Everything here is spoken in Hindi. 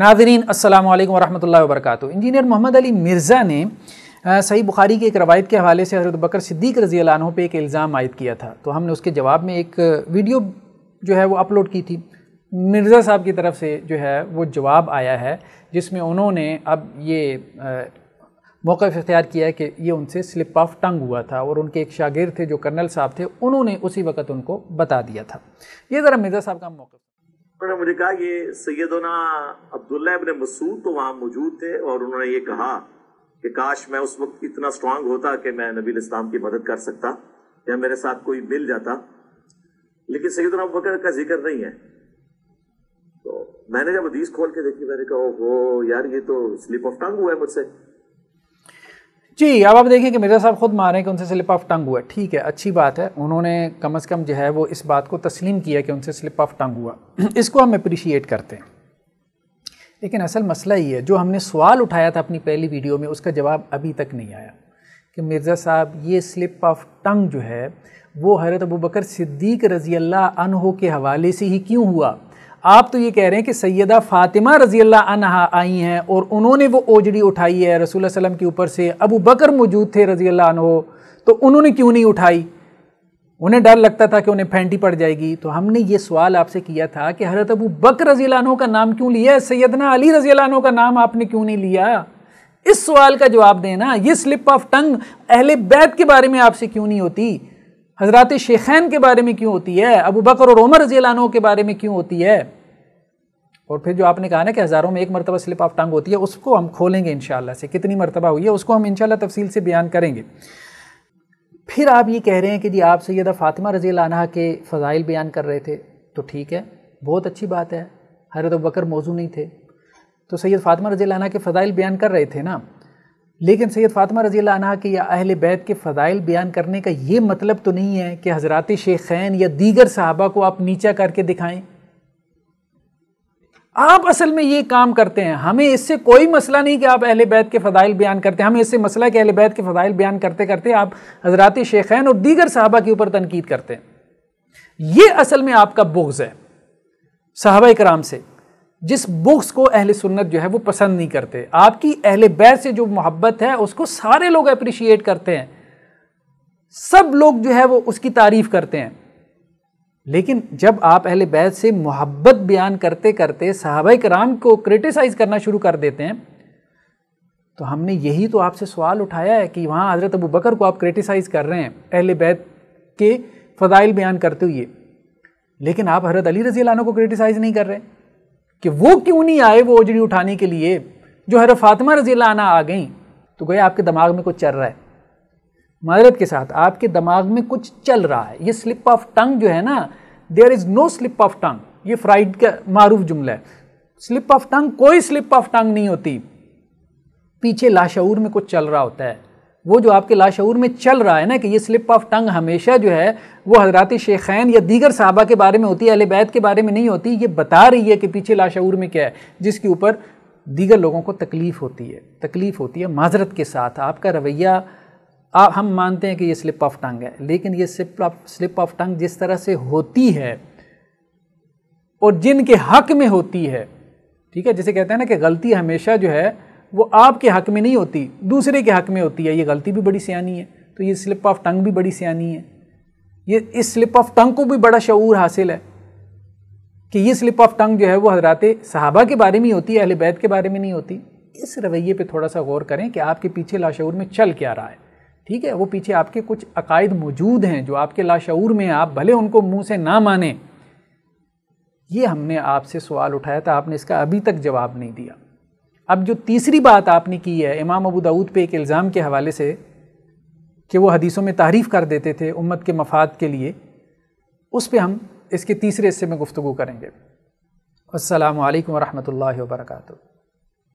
नाजरीन अस्सलाम वालेकुम वरक इंजीनियर मोहम्मद अली मिर्ज़ा ने सही बुखारी की एक रवायत के हवाले से हज़रत बकर सिद्दीक रजी अलानों पर एक इल्ज़ाम आयद किया था तो हमने उसके जवाब में एक वीडियो जो है वो अपलोड की थी मिर्ज़ा साहब की तरफ से जो है वो जवाब आया है जिसमें उन्होंने अब ये मौक़ इख्तियार किया है कि ये उनसे स्लिप ऑफ टंग हुआ था और उनके एक शागिर थे जो कर्नल साहब थे उन्होंने उसी वक्त उनको बता दिया था ये ज़रा मिर्ज़ा साहब का मौका उन्होंने मुझे कहा ये सैदोना अब्दुल्ला अपने मसूद तो वहां मौजूद थे और उन्होंने ये कहा कि काश मैं उस वक्त इतना स्ट्रांग होता कि मैं नबील इस्लाम की मदद कर सकता या मेरे साथ कोई मिल जाता लेकिन सैदना बकर का जिक्र नहीं है तो मैंने जब अदीस खोल के देखी मैंने कहा ओहो यार ये तो स्लिप ऑफ टंग हुआ है मुझसे जी अब आप देखें कि मिर्जा साहब खुद मारें कि उनसे स्लिप ऑफ टंग हुआ ठीक है अच्छी बात है उन्होंने कम अज़ कम जो है वो इस बात को तस्लीम किया कि उनसे स्लिप ऑफ टंग हुआ इसको हम अप्रिशिएट करते हैं लेकिन असल मसला ये है जो हमने सवाल उठाया था अपनी पहली वीडियो में उसका जवाब अभी तक नहीं आया कि मिर्ज़ा साहब ये स्लिप ऑफ टंग जो है वो हरत अबू बकर सिद्दीक रज़ी अल्लाह अनहो के हवाले से ही क्यों हुआ आप तो ये कह रहे हैं कि सैदा फ़ातिमा रजी अल्लाह आई हैं और उन्होंने वो ओजड़ी उठाई है रसूल वसम के ऊपर से अबू बकर मौजूद थे रजी अल्लाह तो उन्होंने क्यों नहीं उठाई उन्हें डर लगता था कि उन्हें फेंटी पड़ जाएगी तो हमने ये सवाल आपसे किया था कि हरत अबू बकर रजी का नाम क्यों लिया सैदना अली रजी का नाम आपने क्यों नहीं लिया इस सवाल का जवाब देना ये स्लिप ऑफ टंग अहले बैत के बारे में आपसे क्यों नहीं होती हजरत शेखैन के बारे में क्यों होती है अबू बकर और उमर जेलानों के बारे में क्यों होती है और फिर जो आपने कहा ना कि हज़ारों में एक मरतबा स्लिप ऑफ टांग होती है उसको हम खोलेंगे इन से कितनी मरतबा हुई है उसको हम इन तफसील से बयान करेंगे फिर आप ये कह रहे हैं कि जी आप सैदा फ़ातिमा रज़ी लाना के फ़जाइल बयान कर रहे थे तो ठीक है बहुत अच्छी बात है हरत बकर मौजू नहीं थे तो सैयद फ़ातिमा रज़ी लाना के फ़ाइल बयान कर रहे थे ना लेकिन सैयद फ़ातिमा रज़ी अनहा के या अहल बैत के फ़ज़ाइल बयान करने का ये मतलब तो नहीं है कि हज़रत शेखैन या दीगर साहबा को आप नीचा करके दिखाएं आप असल में ये काम करते हैं हमें इससे कोई मसला नहीं कि आप अहल बैत के फ़दाइल बयान करते हैं हमें इससे मसला कि अहल बैत के फ़दाइल बयान करते करते आप हजरात शेखैन और दीगर साहबा के ऊपर तनकीद करते हैं ये असल में आपका बुग्ज़ है साहबा कराम से जिस बुक्स को अहल सुन्नत जो है वो पसंद नहीं करते आपकी अहल बैर से जो मोहब्बत है उसको सारे लोग अप्रिशिएट करते हैं सब लोग जो है वो उसकी तारीफ़ करते हैं लेकिन जब आप अहल बैत से मोहब्बत बयान करते करते सहाबा कराम को क्रिटिसाइज़ करना शुरू कर देते हैं तो हमने यही तो आपसे सवाल उठाया है कि वहाँ हज़रत अबू बकर को आप क्रिटिसाइज़ कर रहे हैं अहल बैत के फ़दाइल बयान करते हुए लेकिन आप हज़रत अली रज़ी को क्रिटिसाइज़ नहीं कर रहे कि वो क्यों नहीं आए वो उजड़ी उठाने के लिए जो हर फातिमा रजी आना आ गई तो गए आपके दिमाग में कुछ चल रहा है माजरत के साथ आपके दिमाग में कुछ चल रहा है ये स्लिप ऑफ टंग जो है ना there is no slip of tongue ये फ्राइड का मारूफ जुमला है स्लिप ऑफ टंग कोई स्लिप ऑफ टंग नहीं होती पीछे लाशूर में कुछ चल रहा होता है वो जो आपके लाशूर में चल रहा है ना कि ये स्लिप ऑफ टंग हमेशा जो है वो हज़रती शेखैन या दीगर साहबा के बारे में होती है अहल के बारे में नहीं होती ये बता रही है कि पीछे लाशूर में क्या है जिसके ऊपर दीगर लोगों को तकलीफ़ होती है तकलीफ़ होती है माजरत के साथ आपका रवैया आप हम मानते हैं कि ये स्लिप ऑफ टंग है लेकिन ये slip of slip of tongue जिस तरह से होती है और जिनके हक में होती है ठीक है जिसे कहते हैं ना कि गलती हमेशा जो है वो आपके हक में नहीं होती दूसरे के हक में होती है ये गलती भी बड़ी सियानी है तो ये स्लिप ऑफ टंग भी बड़ी सियानी है ये इस स्लिप ऑफ टंग को भी बड़ा शूर हासिल है कि ये स्लिप ऑफ टंग जो है वो हजरत साहबा के बारे में होती है अहल बैत के बारे में नहीं होती इस रवैये पे थोड़ा सा गौर करें कि आपके पीछे लाशूर में चल क्या रहा है ठीक है वो पीछे आपके कुछ अकायद मौजूद हैं जो आपके लाशूर में आप भले उनको मुंह से ना माने ये हमने आपसे सवाल उठाया था आपने इसका अभी तक जवाब नहीं दिया अब जो तीसरी बात आपने की है इमाम अबू दाऊद पे एक इल्ज़ाम के हवाले से कि वो हदीसों में तारीफ़ कर देते थे उम्मत के मफाद के लिए उस पर हम इसके तीसरे हिस्से में गुफ्तु करेंगे अल्लाम वरहमल वर्का